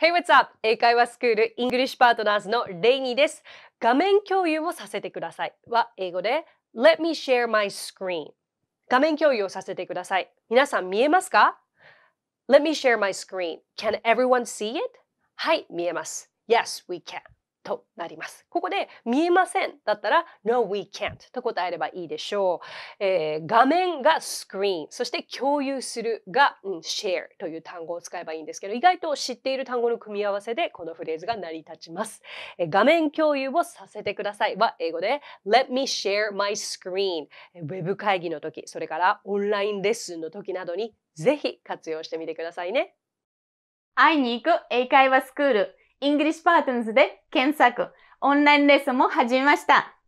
Hey, what's up? 英会話スクールイングリッシュパートナーズのレイニーです。画面共有をさせてくださいは英語で Let me share my screen 画面共有をさせてください。皆さん見えますか ?Let me share my screen. Can everyone see it? はい、見えます。Yes, we can. となります。ここで見えませんだったら No, we can't と答えればいいでしょう。えー、画面がスクリーン、そして共有するが、うん、share という単語を使えばいいんですけど、意外と知っている単語の組み合わせでこのフレーズが成り立ちます。えー、画面共有をさせてくださいは英語で Let me share my screen。ウェブ会議の時、それからオンラインレッスンの時などにぜひ活用してみてくださいね。会いに行く英会話スクール。English p a ト t ー e r s で検索、オンラインレッスンも始めました。